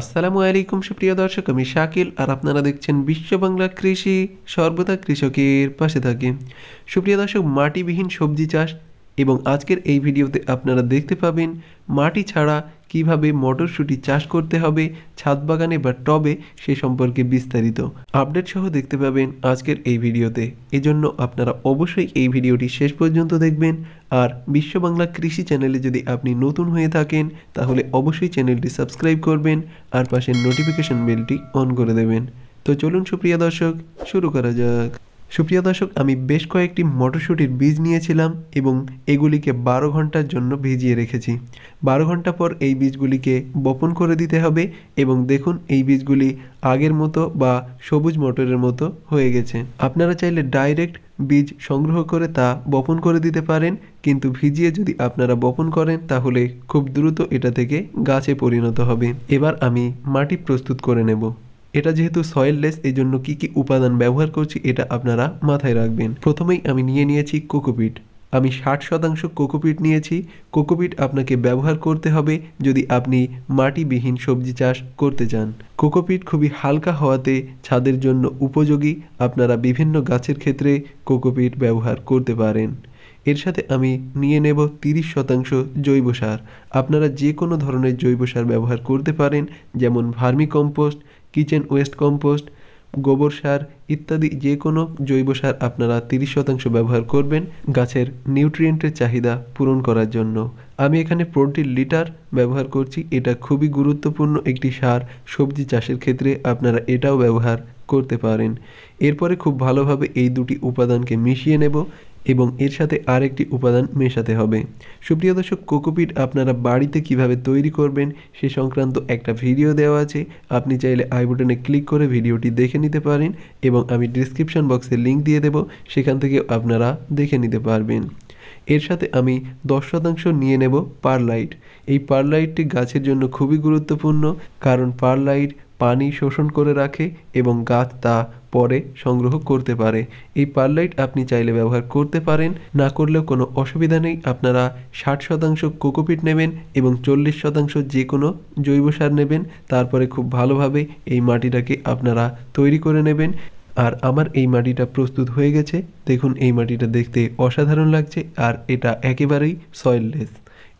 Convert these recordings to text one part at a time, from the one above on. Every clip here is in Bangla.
আসসালামু আলাইকুম সুপ্রিয় দর্শক আমি শাকিল আর আপনারা দেখছেন বিশ্ব বাংলা কৃষি সর্বদা কৃষকের পাশে থাকে সুপ্রিয় দর্শক মাটিবিহীন সবজি চাষ এবং আজকের এই ভিডিওতে আপনারা দেখতে পাবেন মাটি ছাড়া কিভাবে মটরশুঁটি চাষ করতে হবে ছাদ বাগানে বা টবে সে সম্পর্কে বিস্তারিত আপডেট সহ দেখতে পাবেন আজকের এই ভিডিওতে এজন্য আপনারা অবশ্যই এই ভিডিওটি শেষ পর্যন্ত দেখবেন আর বিশ্ব বাংলা কৃষি চ্যানেলে যদি আপনি নতুন হয়ে থাকেন তাহলে অবশ্যই চ্যানেলটি সাবস্ক্রাইব করবেন আর পাশের নোটিফিকেশন বেলটি অন করে দেবেন তো চলুন সুপ্রিয়া দর্শক শুরু করা যাক সুপ্রিয় দর্শক আমি বেশ কয়েকটি মটরশুঁটির বীজ নিয়েছিলাম এবং এগুলিকে বারো ঘন্টার জন্য ভিজিয়ে রেখেছি বারো ঘন্টা পর এই বীজগুলিকে বপন করে দিতে হবে এবং দেখুন এই বীজগুলি আগের মতো বা সবুজ মটরের মতো হয়ে গেছে আপনারা চাইলে ডাইরেক্ট বীজ সংগ্রহ করে তা বপন করে দিতে পারেন কিন্তু ভিজিয়ে যদি আপনারা বপন করেন তাহলে খুব দ্রুত এটা থেকে গাছে পরিণত হবে এবার আমি মাটি প্রস্তুত করে নেব এটা যেহেতু সয়েললেস এই জন্য কী কী উপাদান ব্যবহার করছি এটা আপনারা মাথায় রাখবেন প্রথমেই আমি নিয়ে নিয়েছি কোকোপিট আমি ষাট শতাংশ কোকোপিট নিয়েছি কোকোপিট আপনাকে ব্যবহার করতে হবে যদি আপনি মাটিবিহীন সবজি চাষ করতে চান কোকোপিট খুবই হালকা হওয়াতে ছাদের জন্য উপযোগী আপনারা বিভিন্ন গাছের ক্ষেত্রে কোকোপিট ব্যবহার করতে পারেন এর সাথে আমি নিয়ে নেব তিরিশ শতাংশ জৈব সার আপনারা যে কোনো ধরনের জৈব সার ব্যবহার করতে পারেন যেমন vermicompost kitchen waste compost গোবর সার ইত্যাদি যে কোনো জৈব সার আপনারা তিরিশ শতাংশ ব্যবহার করবেন গাছের নিউট্রিয়েন্টের চাহিদা পূরণ করার জন্য আমি এখানে প্রোটিন লিটার ব্যবহার করছি এটা খুবই গুরুত্বপূর্ণ একটি সার সবজি চাষের ক্ষেত্রে আপনারা এটাও ব্যবহার করতে পারেন এরপরে খুব ভালোভাবে এই দুটি উপাদানকে মিশিয়ে নেব এবং এর সাথে আরেকটি উপাদান মেশাতে হবে সুপ্রিয় দর্শক কোকোপিট আপনারা বাড়িতে কিভাবে তৈরি করবেন সে সংক্রান্ত একটা ভিডিও দেওয়া আছে আপনি চাইলে আই বাটনে ক্লিক করে ভিডিওটি দেখে নিতে পারেন এবং আমি ডিসক্রিপশান বক্সে লিঙ্ক দিয়ে দেব সেখান থেকে আপনারা দেখে নিতে পারবেন এর সাথে আমি দশ শতাংশ নিয়ে নেব পারলাইট এই পারলাইটটি গাছের জন্য খুবই গুরুত্বপূর্ণ কারণ পারলাইট পানি শোষণ করে রাখে এবং গাছ তা পরে সংগ্রহ করতে পারে এই পারলাইট আপনি চাইলে ব্যবহার করতে পারেন না করলেও কোনো অসুবিধা নেই আপনারা ষাট শতাংশ কোকোপিট নেবেন এবং চল্লিশ শতাংশ যে কোনো জৈব সার নেবেন তারপরে খুব ভালোভাবে এই মাটিটাকে আপনারা তৈরি করে নেবেন আর আমার এই মাটিটা প্রস্তুত হয়ে গেছে দেখুন এই মাটিটা দেখতে অসাধারণ লাগছে আর এটা একেবারেই সয়েললেস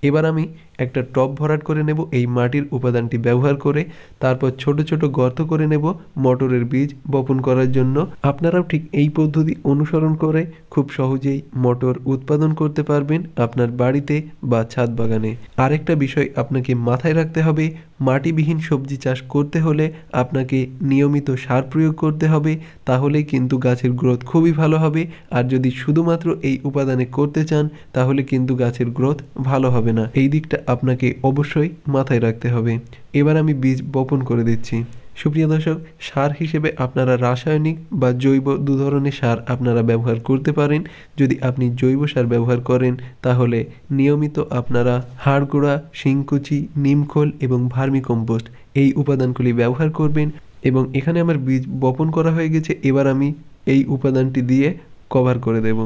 এবার আমি একটা টপ ভরাট করে নেব এই মাটির উপাদানটি ব্যবহার করে তারপর ছোট ছোট গর্ত করে নেব মটরের বীজ বপন করার জন্য আপনারাও ঠিক এই পদ্ধতি অনুসরণ করে খুব সহজেই মটর উৎপাদন করতে পারবেন আপনার বাড়িতে বা ছাদ বাগানে আরেকটা বিষয় আপনাকে মাথায় রাখতে হবে মাটিবিহীন সবজি চাষ করতে হলে আপনাকে নিয়মিত সার প্রয়োগ করতে হবে তাহলে কিন্তু গাছের গ্রোথ খুবই ভালো হবে আর যদি শুধুমাত্র এই উপাদানে করতে চান তাহলে কিন্তু গাছের গ্রোথ ভালো হবে না এই দিকটা আপনাকে অবশ্যই মাথায় রাখতে হবে এবার আমি বীজ বপন করে দিচ্ছি সুপ্রিয় দর্শক সার হিসেবে আপনারা রাসায়নিক বা জৈব দু ধরনের সার আপনারা ব্যবহার করতে পারেন যদি আপনি জৈব সার ব্যবহার করেন তাহলে নিয়মিত আপনারা হাড় গুঁড়া শিংকুচি নিমখোল এবং ভার্মিকম্পোস্ট এই উপাদানগুলি ব্যবহার করবেন এবং এখানে আমার বীজ বপন করা হয়ে গেছে এবার আমি এই উপাদানটি দিয়ে কভার করে দেব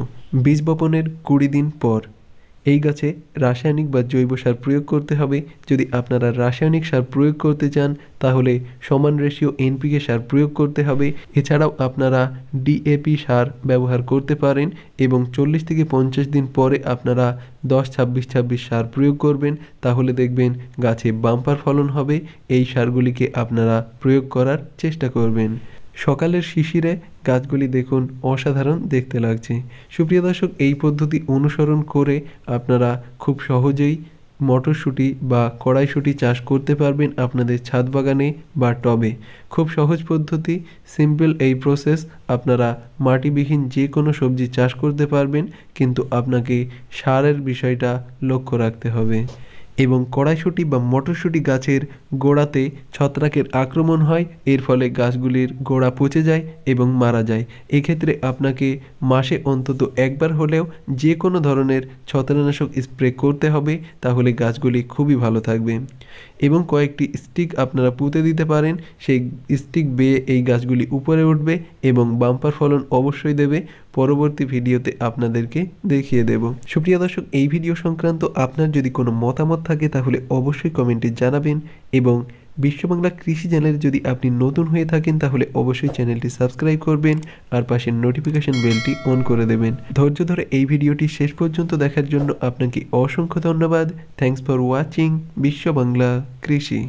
বীজ বপনের কুড়ি দিন পর এই গাছে রাসায়নিক বা জৈব সার প্রয়োগ করতে হবে যদি আপনারা রাসায়নিক সার প্রয়োগ করতে চান তাহলে সমান রেশিও এনপিকে সার প্রয়োগ করতে হবে এছাড়াও আপনারা ডিএপি সার ব্যবহার করতে পারেন এবং চল্লিশ থেকে পঞ্চাশ দিন পরে আপনারা দশ ছাব্বিশ ছাব্বিশ সার প্রয়োগ করবেন তাহলে দেখবেন গাছে বাম্পার ফলন হবে এই সারগুলিকে আপনারা প্রয়োগ করার চেষ্টা করবেন সকালের শিশিরে গাছগুলি দেখুন অসাধারণ দেখতে লাগছে সুপ্রিয় দর্শক এই পদ্ধতি অনুসরণ করে আপনারা খুব সহজেই মটরশুঁটি বা কড়াইশুঁটি চাষ করতে পারবেন আপনাদের ছাদ বাগানে বা টবে খুব সহজ পদ্ধতি সিম্পল এই প্রসেস আপনারা মাটিবিহীন যে কোনো সবজি চাষ করতে পারবেন কিন্তু আপনাকে সারের বিষয়টা লক্ষ্য রাখতে হবে এবং কড়াইশুঁটি বা মটরশুঁটি গাছের গোড়াতে ছত্রাকের আক্রমণ হয় এর ফলে গাছগুলির গোড়া পচে যায় এবং মারা যায় এক্ষেত্রে আপনাকে মাসে অন্তত একবার হলেও যে কোনো ধরনের ছত্রানাশক স্প্রে করতে হবে তাহলে গাছগুলি খুবই ভালো থাকবে এবং কয়েকটি স্টিক আপনারা পুঁতে দিতে পারেন সেই স্টিক বেয়ে এই গাছগুলি উপরে উঠবে এবং বাম্পার ফলন অবশ্যই দেবে পরবর্তী ভিডিওতে আপনাদেরকে দেখিয়ে দেব সুপ্রিয় দর্শক এই ভিডিও সংক্রান্ত আপনার যদি কোনো মতামত থাকে তাহলে অবশ্যই কমেন্টে জানাবেন এবং বিশ্ববাংলা কৃষি চ্যানেল যদি আপনি নতুন হয়ে থাকেন তাহলে অবশ্যই চ্যানেলটি সাবস্ক্রাইব করবেন আর পাশে নোটিফিকেশন বেলটি অন করে দেবেন ধৈর্য ধরে এই ভিডিওটি শেষ পর্যন্ত দেখার জন্য আপনাকে অসংখ্য ধন্যবাদ থ্যাংকস ফর ওয়াচিং বিশ্ববাংলা কৃষি